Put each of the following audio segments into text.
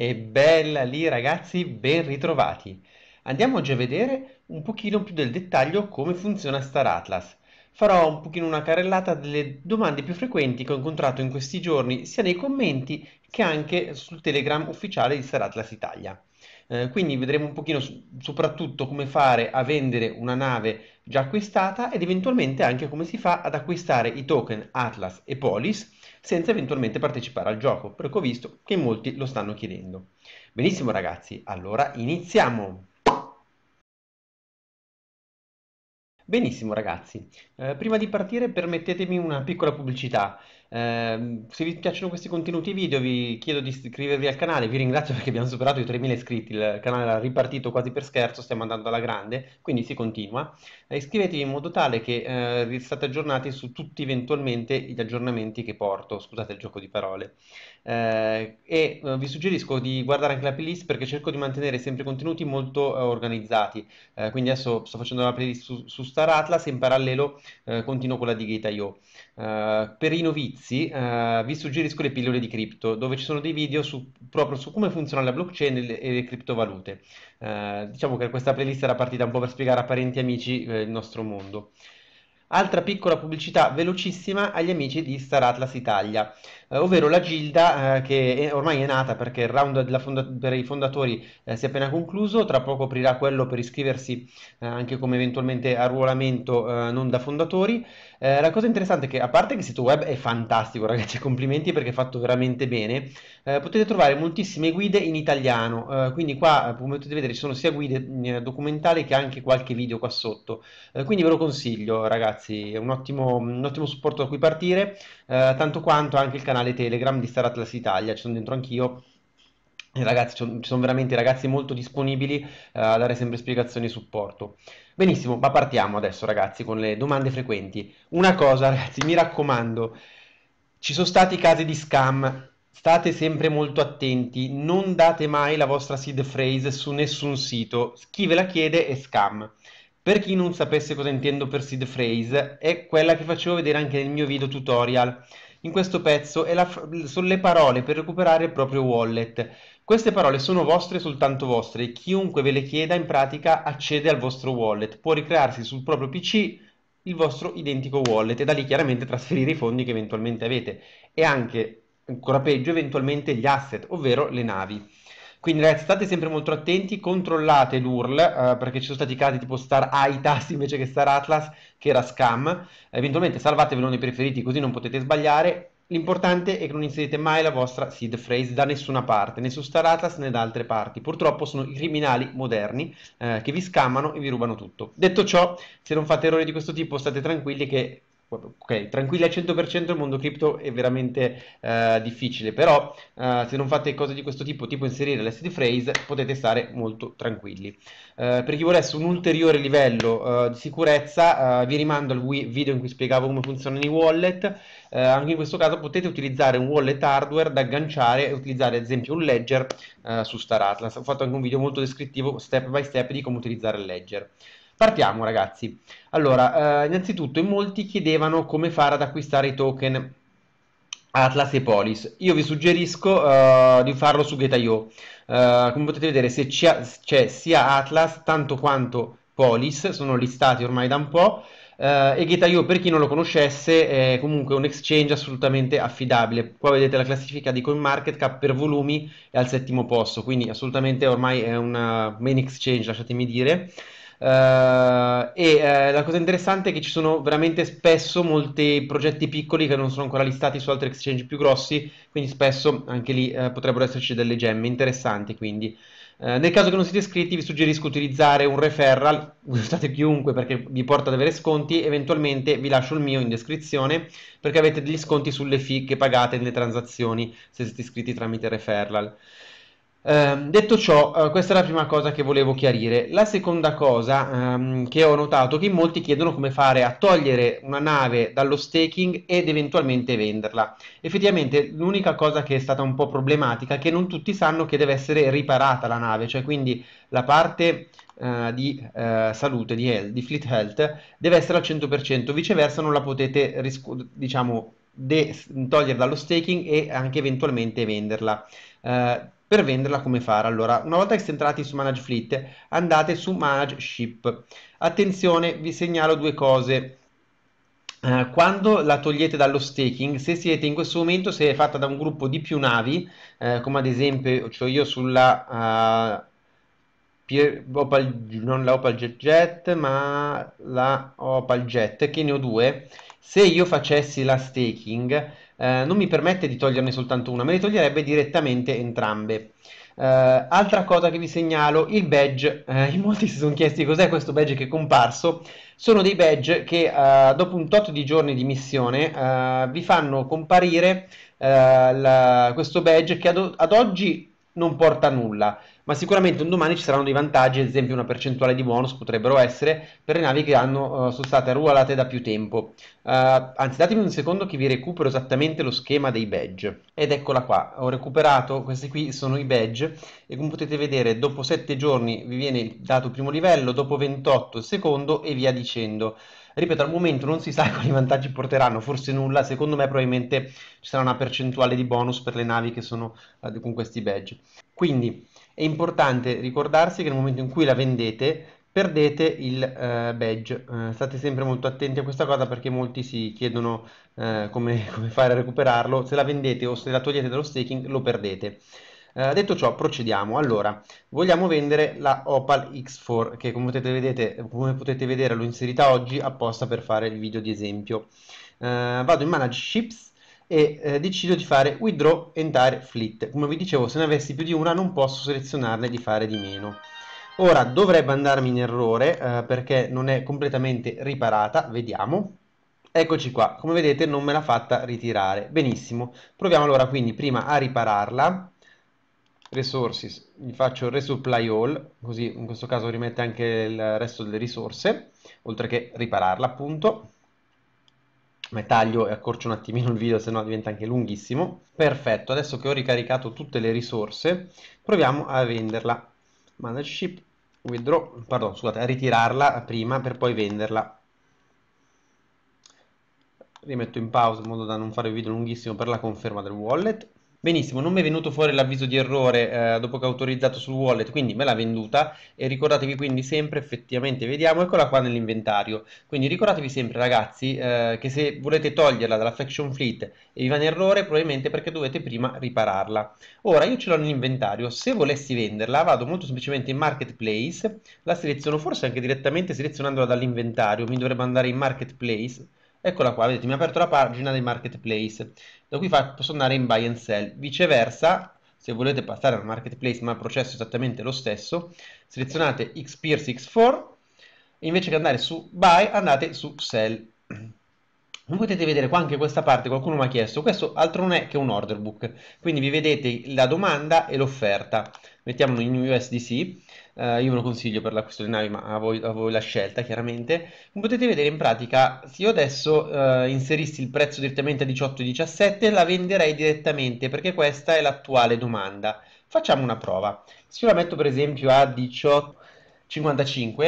E bella lì ragazzi, ben ritrovati! Andiamo oggi a vedere un pochino più del dettaglio come funziona Star Atlas. Farò un pochino una carrellata delle domande più frequenti che ho incontrato in questi giorni sia nei commenti che anche sul Telegram ufficiale di Star Atlas Italia. Eh, quindi vedremo un pochino soprattutto come fare a vendere una nave già acquistata ed eventualmente anche come si fa ad acquistare i token Atlas e Polis senza eventualmente partecipare al gioco, perché ho visto che molti lo stanno chiedendo. Benissimo ragazzi, allora iniziamo! Benissimo ragazzi, eh, prima di partire permettetemi una piccola pubblicità. Eh, se vi piacciono questi contenuti video vi chiedo di iscrivervi al canale, vi ringrazio perché abbiamo superato i 3000 iscritti, il canale era ripartito quasi per scherzo, stiamo andando alla grande, quindi si continua. Eh, iscrivetevi in modo tale che eh, state aggiornati su tutti eventualmente gli aggiornamenti che porto, scusate il gioco di parole. Eh, e eh, vi suggerisco di guardare anche la playlist perché cerco di mantenere sempre contenuti molto eh, organizzati, quindi adesso sto facendo la playlist su, su Star Atlas e in parallelo continuo con la di Gate.io. Uh, per i novizi uh, vi suggerisco le pillole di cripto dove ci sono dei video su, proprio su come funzionano la blockchain e le, e le criptovalute uh, diciamo che questa playlist era partita un po' per spiegare a parenti e amici il nostro mondo Altra piccola pubblicità velocissima agli amici di Star Atlas Italia, eh, ovvero la Gilda eh, che è, ormai è nata perché il round fonda- per i fondatori eh, si è appena concluso, tra poco aprirà quello per iscriversi eh, anche come eventualmente arruolamento eh, non da fondatori. Eh, la cosa interessante è che a parte che il sito web è fantastico ragazzi, complimenti perché è fatto veramente bene, potete trovare moltissime guide in italiano, quindi qua come potete vedere ci sono sia guide documentali che anche qualche video qua sotto, quindi ve lo consiglio ragazzi ragazzi, è un ottimo, un ottimo supporto da cui partire, eh, tanto quanto anche il canale Telegram di Star Atlas Italia, ci sono dentro anch'io, ragazzi, ci sono veramente ragazzi molto disponibili eh, a dare sempre spiegazioni e supporto. Benissimo, ma partiamo adesso ragazzi con le domande frequenti. Una cosa ragazzi, mi raccomando, ci sono stati casi di scam, state sempre molto attenti, non date mai la vostra seed phrase su nessun sito, chi ve la chiede è scam. Per chi non sapesse cosa intendo per seed phrase, è quella che facevo vedere anche nel mio video tutorial. In questo pezzo la, sono le parole per recuperare il proprio wallet. Queste parole sono vostre e soltanto vostre. Chiunque ve le chieda in pratica accede al vostro wallet. Può ricrearsi sul proprio PC il vostro identico wallet e da lì chiaramente trasferire i fondi che eventualmente avete e anche, ancora peggio, eventualmente gli asset, ovvero le navi. Quindi ragazzi state sempre molto attenti, controllate l'URL eh, perché ci sono stati casi tipo star Aitas invece che star Atlas che era scam. Eventualmente salvatevelo nei preferiti così non potete sbagliare. L'importante è che non inserite mai la vostra seed phrase da nessuna parte, né su Star Atlas né da altre parti. Purtroppo sono i criminali moderni eh, che vi scammano e vi rubano tutto. Detto ciò, se non fate errori di questo tipo, state tranquilli che ok, tranquilli al 100% il mondo cripto è veramente eh, difficile, però eh, se non fate cose di questo tipo, tipo inserire l'SD phrase, potete stare molto tranquilli. Eh, per chi volesse un ulteriore livello eh, di sicurezza, eh, vi rimando al video in cui spiegavo come funzionano i wallet, eh, anche in questo caso potete utilizzare un wallet hardware da agganciare e utilizzare ad esempio un ledger su Star Atlas, ho fatto anche un video molto descrittivo step by step di come utilizzare il ledger. Partiamo ragazzi. Allora, eh, innanzitutto in molti chiedevano come fare ad acquistare i token Atlas e Polis. Io vi suggerisco uh, di farlo su Get.io. Uh, eh, come potete vedere se c'è, c'è sia Atlas tanto quanto Polis, sono listati ormai da un po'. Uh, e Getaio, per chi non lo conoscesse, è comunque un exchange assolutamente affidabile. Qua vedete la classifica di CoinMarketCap per volumi è al settimo posto, quindi assolutamente ormai è un main exchange, lasciatemi dire. Uh, e uh, la cosa interessante è che ci sono veramente spesso molti progetti piccoli che non sono ancora listati su altri exchange più grossi, quindi spesso anche lì uh, potrebbero esserci delle gemme interessanti. Quindi. nel caso che non siete iscritti vi suggerisco di utilizzare un referral, usate chiunque perché vi porta ad avere sconti, eventualmente vi lascio il mio in descrizione perché avete degli sconti sulle fee che pagate nelle transazioni se siete iscritti tramite referral. Eh, detto ciò, eh, questa è la prima cosa che volevo chiarire. La seconda cosa ehm, che ho notato è che molti chiedono come fare a togliere una nave dallo staking ed eventualmente venderla. Effettivamente l'unica cosa che è stata un po' problematica è che non tutti sanno che deve essere riparata la nave, cioè quindi la parte eh, di eh, salute, di, health, di, fleet health, deve essere al 100%, viceversa non la potete diciamo, togliere dallo staking e anche eventualmente venderla. Eh, per venderla come fare? Allora, una volta che siete entrati su Manage Fleet, andate su Manage Ship. Attenzione, vi segnalo due cose. Eh, quando la togliete dallo staking, se siete in questo momento, se è fatta da un gruppo di più navi, eh, come ad esempio cioè io sulla uh, Pier, Opal, non la Opal Jet, Jet ma la Opal Jet, che ne ho due, se io facessi la staking, eh, non mi permette di toglierne soltanto una, me le toglierebbe direttamente entrambe. Eh, altra cosa che vi segnalo, il badge, eh, in molti si sono chiesti cos'è questo badge che è comparso, sono dei badge che eh, dopo un tot di giorni di missione eh, vi fanno comparire la, questo badge che ad, ad oggi non porta nulla ma sicuramente un domani ci saranno dei vantaggi, ad esempio una percentuale di bonus potrebbero essere per le navi che hanno, uh, sono state ruolate da più tempo. Uh, anzi, datemi un secondo che vi recupero esattamente lo schema dei badge. Ed eccola qua, ho recuperato, questi qui sono i badge e come potete vedere dopo 7 giorni vi viene dato il primo livello, dopo 28 il secondo e via dicendo ripeto al momento non si sa quali vantaggi porteranno forse nulla secondo me probabilmente ci sarà una percentuale di bonus per le navi che sono eh, con questi badge quindi è importante ricordarsi che nel momento in cui la vendete perdete il eh, badge eh, state sempre molto attenti a questa cosa perché molti si chiedono eh, come, come fare a recuperarlo se la vendete o se la togliete dallo staking lo perdete eh, detto ciò, procediamo. Allora, vogliamo vendere la Opal X4 che come potete, vedete, come potete vedere l'ho inserita oggi apposta per fare il video di esempio. Eh, vado in Manage Ships e eh, decido di fare Withdraw Entire Fleet. Come vi dicevo, se ne avessi più di una non posso selezionarne di fare di meno. Ora dovrebbe andarmi in errore eh, perché non è completamente riparata, vediamo. Eccoci qua, come vedete non me l'ha fatta ritirare. Benissimo, proviamo allora quindi prima a ripararla resources, gli faccio resupply all, così in questo caso rimette anche il resto delle risorse, oltre che ripararla appunto. Ma taglio e accorcio un attimino il video, sennò diventa anche lunghissimo. Perfetto, adesso che ho ricaricato tutte le risorse, proviamo a venderla. Manage ship, withdraw, pardon, scusate, a ritirarla prima per poi venderla rimetto in pausa in modo da non fare il video lunghissimo per la conferma del wallet Benissimo, non mi è venuto fuori l'avviso di errore eh, dopo che ho autorizzato sul wallet, quindi me l'ha venduta e ricordatevi quindi sempre, effettivamente vediamo, eccola qua nell'inventario. Quindi ricordatevi sempre ragazzi eh, che se volete toglierla dalla Faction Fleet e vi va in errore probabilmente perché dovete prima ripararla. Ora io ce l'ho nell'inventario, se volessi venderla vado molto semplicemente in Marketplace, la seleziono forse anche direttamente selezionandola dall'inventario, mi dovrebbe andare in Marketplace Eccola qua, vedete, mi ha aperto la pagina del marketplace. Da qui posso andare in buy and sell. Viceversa, se volete passare al marketplace, ma il processo è esattamente lo stesso, selezionate Xpears X4, invece che andare su buy, andate su sell. Come potete vedere qua anche questa parte, qualcuno mi ha chiesto, questo altro non è che un order book, quindi vi vedete la domanda e l'offerta mettiamo in USDC, eh, io ve lo consiglio per l'acquisto di navi, ma a voi, a voi, la scelta chiaramente, come potete vedere in pratica se io adesso eh, inserissi il prezzo direttamente a 18,17 la venderei direttamente perché questa è l'attuale domanda. Facciamo una prova, se io la metto per esempio a 18,55,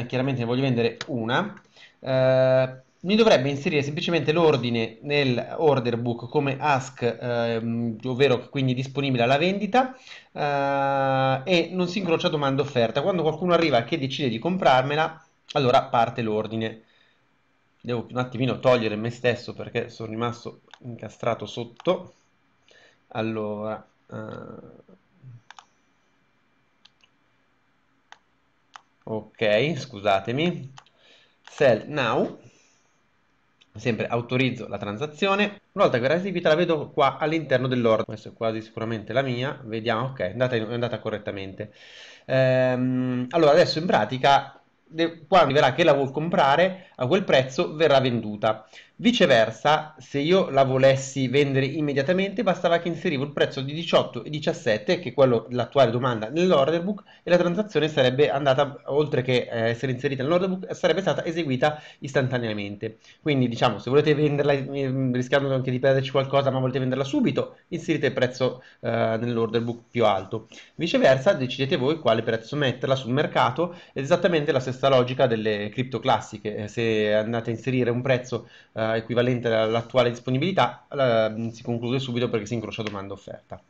eh, chiaramente ne voglio vendere una, eh, mi dovrebbe inserire semplicemente l'ordine nel order book come ask, ehm, ovvero quindi disponibile alla vendita, eh, e non si incrocia domanda offerta. Quando qualcuno arriva che decide di comprarmela, allora parte l'ordine. Devo un attimino togliere me stesso perché sono rimasto incastrato sotto. Allora... Eh... Ok, scusatemi. Sell now sempre autorizzo la transazione una volta che era eseguita la vedo qua all'interno dell'ordine questa è quasi sicuramente la mia vediamo ok è andata, è andata correttamente ehm, allora adesso in pratica quando verrà che la vuol comprare a quel prezzo verrà venduta Viceversa, se io la volessi vendere immediatamente, bastava che inserivo il prezzo di 18 e 17, che è quello l'attuale domanda nell'order book, e la transazione sarebbe andata, oltre che eh, essere inserita nell'order book, sarebbe stata eseguita istantaneamente. Quindi, diciamo, se volete venderla, ehm, rischiando anche di perderci qualcosa, ma volete venderla subito, inserite il prezzo eh, nell'order book più alto. Viceversa, decidete voi quale prezzo metterla sul mercato, è esattamente la stessa logica delle cripto classiche. Se andate a inserire un prezzo eh, eh, equivalente all'attuale disponibilità, eh, si conclude subito perché si incrocia domanda offerta.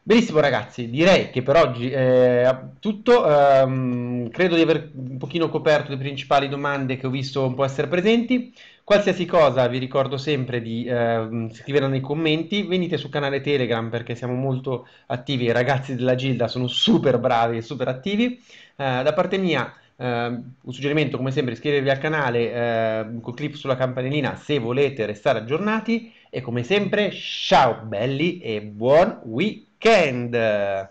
Benissimo ragazzi, direi che per oggi è eh, tutto, ehm, credo di aver un pochino coperto le principali domande che ho visto un po' essere presenti, qualsiasi cosa vi ricordo sempre di eh, scriverla nei commenti, venite sul canale Telegram perché siamo molto attivi, i ragazzi della Gilda sono super bravi e super attivi, eh, da parte mia Ehm, un suggerimento come sempre iscrivervi al canale ehm, col clip sulla campanellina se volete restare aggiornati e come sempre ciao belli e buon weekend!